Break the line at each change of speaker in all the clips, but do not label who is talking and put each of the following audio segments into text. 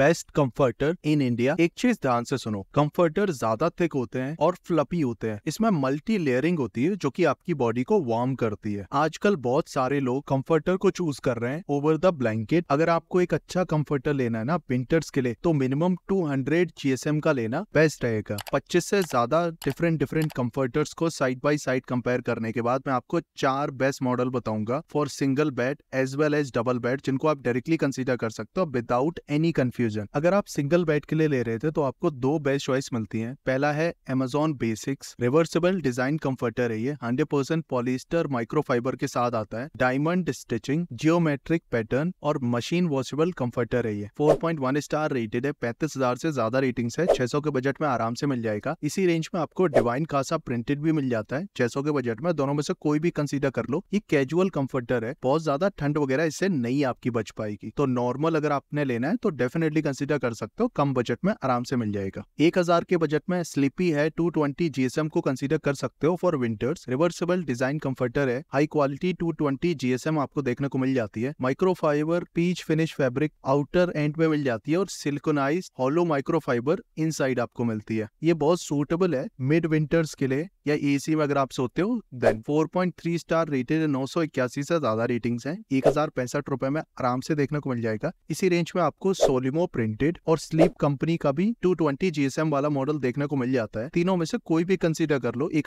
best comforter in India एक चीज ध्यान से सुनो कम्फर्टर ज्यादा थिक होते हैं और फ्लपी होते हैं इसमें मल्टी लेयरिंग होती है जो की आपकी बॉडी को वार्म करती है आजकल बहुत सारे लोग कम्फर्टर को चूज कर रहे हैं ओवर द ब्लैंकेट अगर आपको एक अच्छा कम्फर्टर लेना है ना विंटर्स के लिए तो मिनिमम टू हंड्रेड एम का लेना बेस्ट रहेगा पच्चीस से ज्यादा डिफरेंट डिफरेंट कम्फर्टर्स को साइड बाई साइड कंपेयर करने के बाद मैं आपको चार बेस्ट मॉडल बताऊंगा for single bed as well as double bed जिनको आप डायरेक्टली कंसिडर कर सकते हो विदाउट एनी कंफ्यूजन डिसीजन अगर आप सिंगल बेड के लिए ले रहे थे तो आपको दो बेस्ट चॉइस मिलती है पहला है Amazon Basics reversible design comforter है ये हंड्रेड परसेंट पॉलिस्टर माइक्रोफाइबर के साथ आता है डायमंड स्टिचिंग जियोमेट्रिक पैटर्न और मशीन वॉशेबल कम्फर्टर है ये four point one star rated है पैंतीस हजार से ज्यादा रेटिंग है छह सौ के बजट में आराम से मिल जाएगा इसी रेंज में आपको डिवाइन खासा प्रिंटेड भी मिल जाता है छह सौ के बजट में दोनों में से कोई भी कंसिडर कर लो ये कैजुअल कम्फर्टर है बहुत ज्यादा ठंड वगैरह इससे नहीं आपकी बच पाएगी तो नॉर्मल अगर आपने लेना है तो डेफिनेटली डेफिनेटली कंसिडर कर सकते हो कम बजट में आराम से मिल जाएगा एक हजार के बजट में स्लीपी है टू ट्वेंटी जीएसएम को कंसिडर कर सकते हो for winters reversible design comforter है high quality two twenty GSM आपको देखने को मिल जाती है microfibre peach finish fabric outer end में मिल जाती है और सिल्कोनाइज हॉलो माइक्रोफाइबर साइड आपको मिलती है ये बहुत सूटेबल है मिड विंटर्स के लिए या एसी में अगर आप सोते हो देन 4.3 स्टार रेटेड नौ सौ इक्यासी से ज्यादा रेटिंग्स हैं एक हजार पैंसठ रुपए में आराम से देखने को मिल जाएगा इसी रेंज में आपको सोलिमो वीमो प्रिंटेड और स्लीप कंपनी का भी 220 ट्वेंटी जीएसएम वाला मॉडल देखने को मिल जाता है तीनों में से कोई भी कंसीडर कर लो एक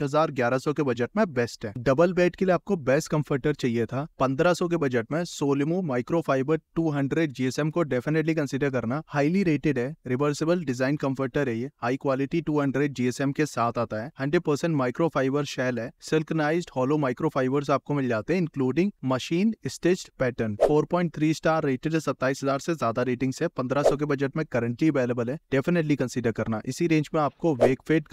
के बजट में बेस्ट है डबल बेड के लिए आपको बेस्ट कंफर्टर चाहिए था 1500 के बजट में सोलिमो माइक्रोफाइबर 200 जीएसएम को डेफिनेटली कंसिडर करना हाईली रेटेड है रिवर्सिबल डिजाइन कम्फर्टर है ये हाई क्वालिटी 200 जीएसएम के साथ आता है हंड्रेड परसेंट माइक्रोफाइबर शेल है सिल्कनाइज हॉलो माइक्रोफाइबर्स आपको मिल जाते हैं including machine stitch pattern 4.3 star rated है सत्ताईस हजार से ज्यादा रेटिंग से पंद्रह सौ के बजट में करंटली अवेलेबल है डेफिनेटली कंसीडर करना इसी रेंज में आपको Wakefit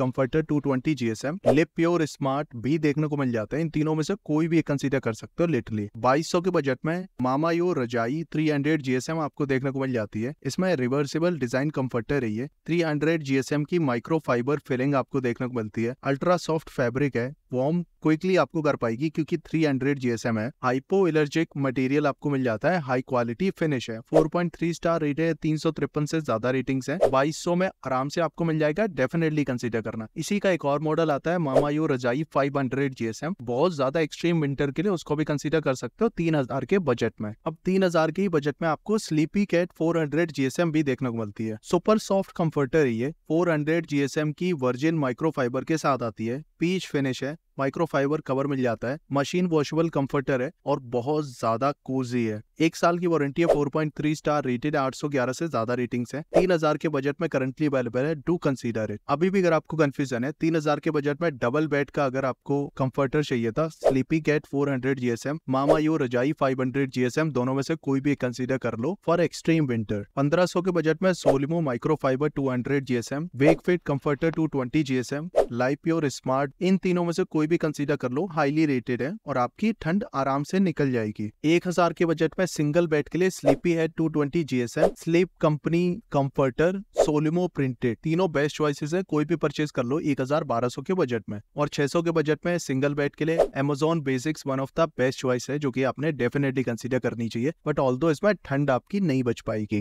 two twenty GSM lip pure smart भी देखने को मिल जाता है इन तीनों में से कोई भी कंसिडर कर सकते हो लिटरली बाईस के बजट में मामा यो रजाई हंड्रेड जीएसएम आपको देखने को मिल जाती है इसमें रिवर्सिबल डिजाइन कंफर्टर रही है हंड्रेड जीएसएम की माइक्रो फाइबर फिलिंग आपको देखने को मिलती है अल्ट्रा सॉफ्ट फैब्रिक है वॉर्म क्विकली आपको कर पाएगी क्योंकि 300 हंड्रेड जीएसएम है हाइपो एलर्जिक मटेरियल आपको मिल जाता है हाई क्वालिटी फिनिश है 4.3 स्टार रेट है तीन से ज्यादा रेटिंग्स है सौ में आराम से आपको मिल जाएगा डेफिनेटली कंसिडर करना इसी का एक और मॉडल आता है मामा यू रजाई फाइव हंड्रेड जीएसएम बहुत ज्यादा एक्सट्रीम विंटर के लिए उसको भी कंसिडर कर सकते हो तीन हजार के बजट में अब तीन हजार के ही बजट में आपको Sleepy Cat four hundred GSM भी देखने को मिलती है सुपर सॉफ्ट कंफर्टर ये फोर हंड्रेड जीएसएम की वर्जिन माइक्रोफाइबर के साथ आती है पीच फिनिश है माइक्रोफाइबर कवर मिल जाता है मशीन वॉशेबल कंफर्टर है और बहुत ज्यादा कोजी है एक साल की वारंटी है 4.3 स्टार रेटेड आठ सौ ग्यारह से ज्यादा रेटिंग्स है तीन हजार के बजट में करंटली अवेलेबल है डू कंसीडर इट अभी भी अगर आपको कंफ्यूजन है तीन हजार के बजट में डबल बेड का अगर आपको कंफर्टर चाहिए था Sleepy gate four hundred GSM मामा यू रजाई फाइव हंड्रेड जीएसएम दोनों में से कोई भी कंसिडर कर लो फॉर एक्सट्रीम विंटर पंद्रह सौ के बजट में Solimo microfibre two hundred GSM wake fit comforter two twenty GSM life pure smart इन तीनों में से कोई भी कंसीडर कर लो हाईली रेटेड है और आपकी ठंड आराम से निकल जाएगी एक हजार के बजट में सिंगल बेड के लिए स्लीपी है two twenty GSM sleep company comforter Solimo printed तीनों बेस्ट चॉइसेस है कोई भी परचेज कर लो एक हजार बारह सौ के बजट में और छह सौ के बजट में सिंगल बेड के लिए Amazon basics one of the best choice है जो की आपने डेफिनेटली कंसिडर करनी चाहिए बट ऑल्दो इसमें ठंड आपकी नहीं बच पाएगी